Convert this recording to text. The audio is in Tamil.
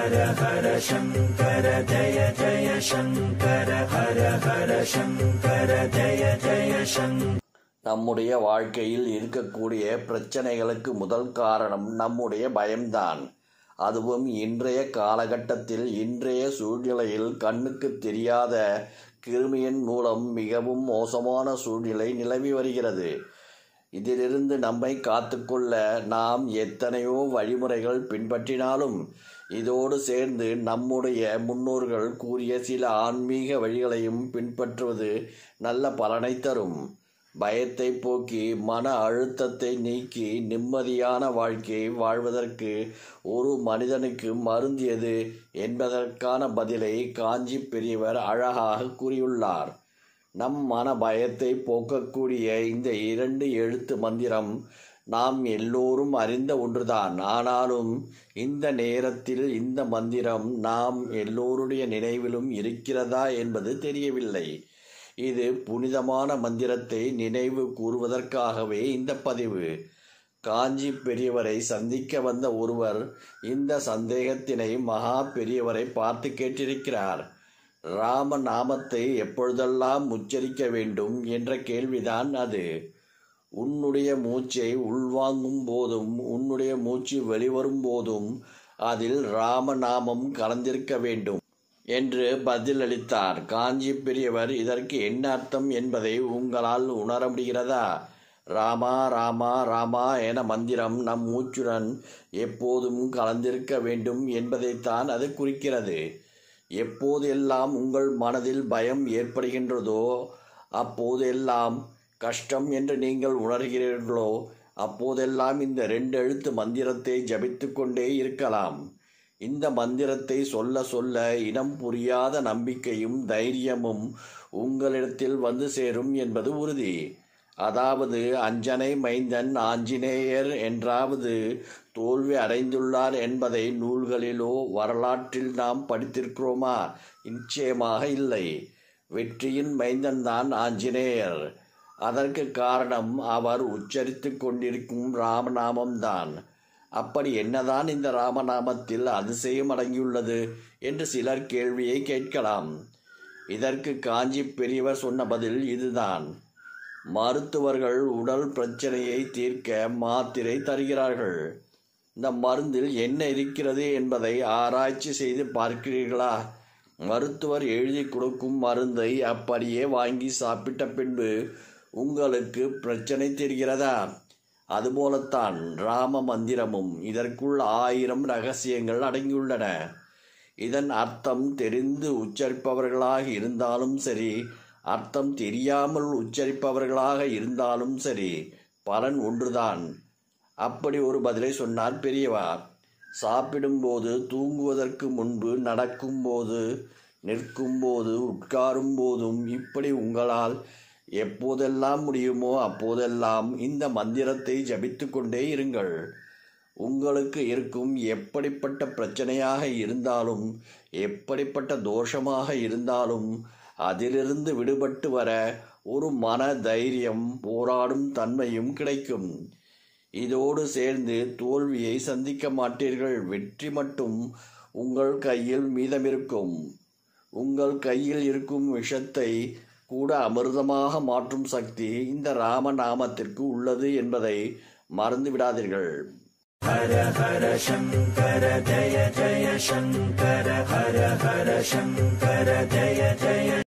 ஹர ஹர சங்கர ஜய ஜய சங்கர ஹர ஹர சங்கர ஜய ஜய நம்முடைய வாழ்க்கையில் இருக்கக்கூடிய பிரச்சனைகளுக்கு முதல் காரணம் நம்முடைய பயம்தான் அதுவும் இன்றைய காலகட்டத்தில் இன்றைய சூழ்நிலையில் கண்ணுக்கு தெரியாத கிருமியின் மூலம் மிகவும் மோசமான சூழ்நிலை நிலவி வருகிறது இதிலிருந்து நம்மை காத்துக்கொள்ள நாம் எத்தனையோ வழிமுறைகள் பின்பற்றினாலும் இதோடு சேர்ந்து நம்முடைய முன்னோர்கள் கூறிய சில ஆன்மீக வழிகளையும் பின்பற்றுவது நல்ல பலனை தரும் பயத்தை போக்கி மன அழுத்தத்தை நீக்கி நிம்மதியான வாழ்க்கையை வாழ்வதற்கு ஒரு மனிதனுக்கு மருந்தியது என்பதற்கான பதிலை காஞ்சி பெரியவர் அழகாக கூறியுள்ளார் நம் மன பயத்தை போக்கக்கூடிய இந்த இரண்டு எழுத்து மந்திரம் நாம் எல்லோரும் அறிந்த ஒன்றுதான் ஆனாலும் இந்த நேரத்தில் இந்த மந்திரம் நாம் எல்லோருடைய நினைவிலும் இருக்கிறதா என்பது தெரியவில்லை இது புனிதமான மந்திரத்தை நினைவு கூறுவதற்காகவே இந்த பதிவு காஞ்சி பெரியவரை சந்திக்க வந்த ஒருவர் இந்த சந்தேகத்தினை மகா பெரியவரை பார்த்து கேட்டிருக்கிறார் ராம நாமத்தை எப்பொழுதெல்லாம் உச்சரிக்க வேண்டும் என்ற கேள்விதான் அது உன்னுடைய மூச்சை உள்வாங்கும் போதும் உன்னுடைய மூச்சு வெளிவரும் போதும் அதில் ராமநாமம் கலந்திருக்க வேண்டும் என்று பதிலளித்தார் காஞ்சி பெரியவர் இதற்கு என்ன அர்த்தம் என்பதை உங்களால் உணர முடிகிறதா ராமா ராமா ராமா என மந்திரம் நம் மூச்சுடன் எப்போதும் கலந்திருக்க வேண்டும் என்பதைத்தான் அது குறிக்கிறது எப்போதெல்லாம் உங்கள் மனதில் பயம் ஏற்படுகின்றதோ அப்போதெல்லாம் கஷ்டம் என்று நீங்கள் உணர்கிறீர்களோ அப்போதெல்லாம் இந்த ரெண்டு எழுத்து மந்திரத்தை ஜபித்து கொண்டே இருக்கலாம் இந்த மந்திரத்தை சொல்ல சொல்ல இனம் புரியாத நம்பிக்கையும் தைரியமும் உங்களிடத்தில் வந்து சேரும் என்பது உறுதி அதாவது அஞ்சனை மைந்தன் ஆஞ்சநேயர் என்றாவது தோல்வி அடைந்துள்ளார் என்பதை நூல்களிலோ வரலாற்றில் நாம் படித்திருக்கிறோமா நிச்சயமாக இல்லை வெற்றியின் மைந்தன்தான் ஆஞ்சநேயர் அதற்கு காரணம் அவர் உச்சரித்து கொண்டிருக்கும் ராமநாமம்தான் அப்படி என்னதான் இந்த ராமநாமத்தில் அதிசயம் அடங்கியுள்ளது என்று சிலர் கேள்வியை கேட்கலாம் இதற்கு காஞ்சி பெரியவர் சொன்ன பதில் இதுதான் மருத்துவர்கள் உடல் பிரச்சனையை தீர்க்க மாத்திரை தருகிறார்கள் இந்த மருந்தில் என்ன இருக்கிறது என்பதை ஆராய்ச்சி செய்து பார்க்கிறீர்களா மருத்துவர் எழுதி கொடுக்கும் மருந்தை அப்படியே வாங்கி சாப்பிட்ட பின்பு உங்களுக்கு பிரச்சனை தெரிகிறதா அதுபோலத்தான் ராம மந்திரமும் இதற்குள் ஆயிரம் ரகசியங்கள் அடங்கியுள்ளன இதன் அர்த்தம் தெரிந்து உச்சரிப்பவர்களாக இருந்தாலும் சரி அர்த்தம் தெரியாமல் உச்சரிப்பவர்களாக இருந்தாலும் சரி பலன் ஒன்றுதான் அப்படி ஒரு பதிலை சொன்னார் பெரியவா சாப்பிடும்போது தூங்குவதற்கு முன்பு நடக்கும்போது நிற்கும்போது உட்காரும் போதும் இப்படி உங்களால் எப்போதெல்லாம் முடியுமோ அப்போதெல்லாம் இந்த மந்திரத்தை ஜபித்து கொண்டே இருங்கள் உங்களுக்கு இருக்கும் எப்படிப்பட்ட பிரச்சனையாக இருந்தாலும் எப்படிப்பட்ட தோஷமாக இருந்தாலும் அதிலிருந்து விடுபட்டு வர ஒரு மன தைரியம் போராடும் தன்மையும் கிடைக்கும் இதோடு சேர்ந்து தோல்வியை சந்திக்க மாட்டீர்கள் வெற்றி மட்டும் உங்கள் கையில் மீதமிருக்கும் உங்கள் கையில் இருக்கும் விஷத்தை கூட அமிர்தமாக மாற்றும் சக்தி இந்த ராமநாமத்திற்கு உள்ளது என்பதை மறந்து விடாதீர்கள் ஹர ஹர சங்கர ஜய ஜய சங்கர ஹர ஹர சங்கர ஜய ஜய